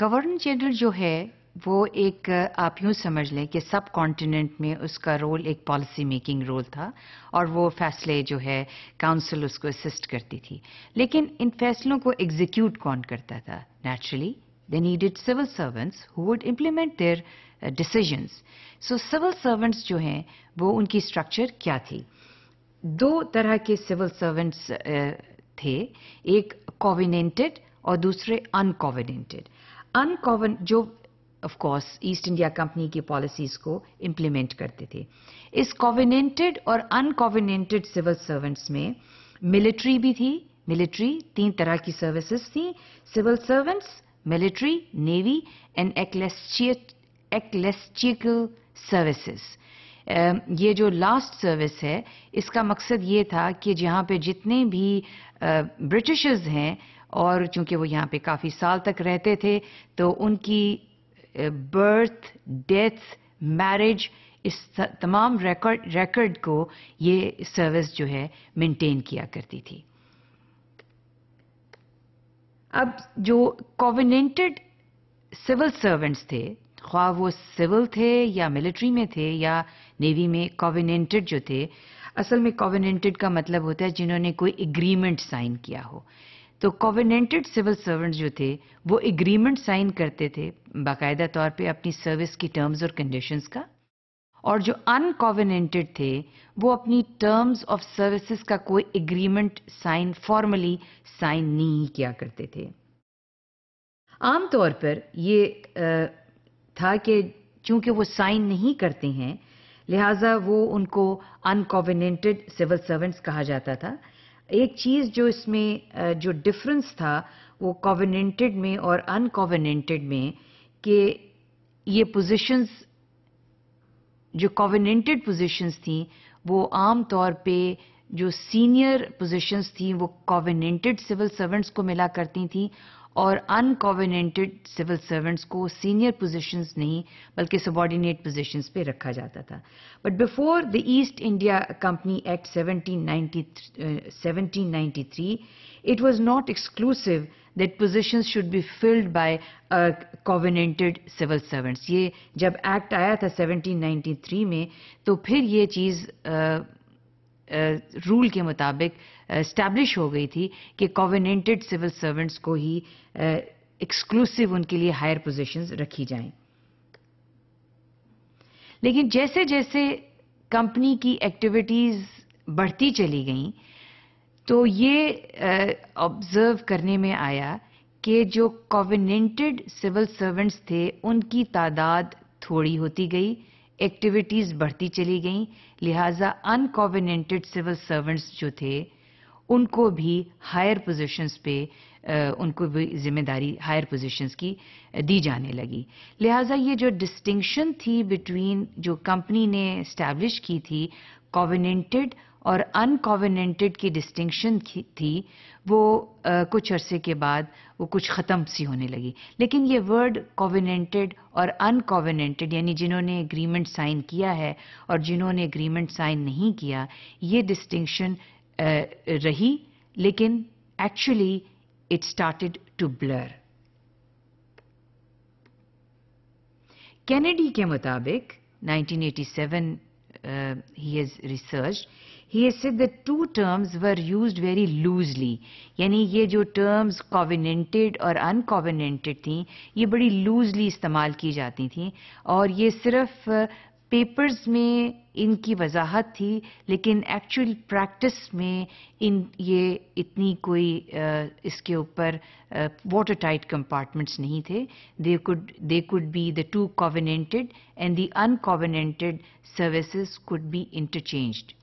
Governor general जो है वो एक आप यूं समझ लें कि सब कॉन्टिनेंट में उसका रोल एक पॉलिसी मेकिंग रोल था और वो फैसले जो है काउंसिल उसको असिस्ट करती थी लेकिन इन फैसलों को एग्जीक्यूट कौन करता था naturally they needed civil servants who would implement there uh, so civil servants जो हैं वो उनकी स्ट्रक्चर क्या थी दो तरह के सिविल सर्वेंट्स uh, थे एक कोविनेंटेड और दूसरे अनकोविनेंटेड अनकॉमन जो of course East India Company की पॉलिसीज को इम्प्लीमेंट करते थे इस कॉविनेंटेड और अनकॉविनेंटेड सिविल सर्वेंट्स में मिलिट्री भी थी मिलिट्री तीन तरह की सर्विसेज थी civil servants military navy and ecclesiastical services ये जो लास्ट सर्विस है इसका मकसद ये था कि जहाँ पे जितने भी ब्रिटिशर्स हैं और चूंकि वो यहाँ पे काफ़ी साल तक रहते थे तो उनकी बर्थ डेथ मैरिज इस तमाम रिकॉर्ड रिकॉर्ड को ये सर्विस जो है मेंटेन किया करती थी अब जो कोविनेंटेड सिविल सर्वेंट्स थे ख्वा वो सिविल थे या मिलिट्री में थे या नेवी में कोविनेंटेड जो थे असल में कोविनेंटेड का मतलब होता है जिन्होंने कोई एग्रीमेंट साइन किया हो तो कोविनेंटेड सिविल सर्वेंट जो थे वो एग्रीमेंट साइन करते थे बाकायदा तौर पे अपनी सर्विस की टर्म्स और कंडीशंस का और जो अनकोविनेंटेड थे वो अपनी टर्म्स ऑफ सर्विसेज का कोई एग्रीमेंट साइन फॉर्मली साइन नहीं किया करते थे आमतौर पर ये था कि चूंकि वो साइन नहीं करते हैं लिहाजा वो उनको अनकोविनेंटेड सिविल सर्वेंट्स कहा जाता था एक चीज़ जो इसमें जो डिफरेंस था वो कोविनेंटेड में और अनकोविनेंटेड में कि ये पोजीशंस जो कोविनेंटेड पोजीशंस थी वो आम तौर पे जो सीनियर पोजीशंस थी वो कॉविनेंटेड सिविल सर्वेंट्स को मिला करती थी और अनकॉवेनेंटेड सिविल सर्वेंट्स को सीनियर पोजीशंस नहीं बल्कि सबॉर्डिनेट पोजीशंस पे रखा जाता था but before the East India Company Act 1793 it was not exclusive that positions should be filled by covenanted civil servants ये जब एक्ट आया था 1793 में तो फिर ये चीज़ uh, रूल के मुताबिक स्टैब्लिश हो गई थी कि कॉविनेंटेड सिविल सर्वेंट्स को ही एक्सक्लूसिव उनके लिए हायर पोजीशंस रखी जाएं लेकिन जैसे जैसे कंपनी की एक्टिविटीज बढ़ती चली गई तो ये ऑब्जर्व करने में आया कि जो कॉविनेंटेड सिविल सर्वेंट्स थे उनकी तादाद थोड़ी होती गई एक्टिविटीज़ बढ़ती चली गईं लिहाजा अनकोविनेंटेड सिविल सर्वेंट्स जो थे उनको भी हायर पोजीशंस पे उनको भी जिम्मेदारी हायर पोजीशंस की दी जाने लगी लिहाजा ये जो डिस्टिंक्शन थी बिटवीन जो कंपनी ने इस्टेब्लिश की थी कोविनेंटेड और अनकोविनेंटेड की डिस्टिंक्शन थी वो आ, कुछ अरसे के बाद वो कुछ ख़त्म सी होने लगी लेकिन ये वर्ड कोविनेंटेड और अनकोविनेंटेड यानी जिन्होंने एग्रीमेंट साइन किया है और जिन्होंने एग्रीमेंट साइन नहीं किया ये डिस्टिंक्शन रही लेकिन actually it started to blur Kennedy के मुताबिक 1987 uh, he has researched, he has said the two terms were used very loosely. yani ye jo terms covenanted और uncovenanted thi ye badi loosely इस्तेमाल की जाती थी और ये सिर्फ पेपर्स में इनकी वजाहत थी लेकिन एक्चुअल प्रैक्टिस में इन ये इतनी कोई इसके ऊपर वाटर टाइट कंपार्टमेंट्स नहीं थे they could they could be the two covenanted and the uncovenanted services could be interchanged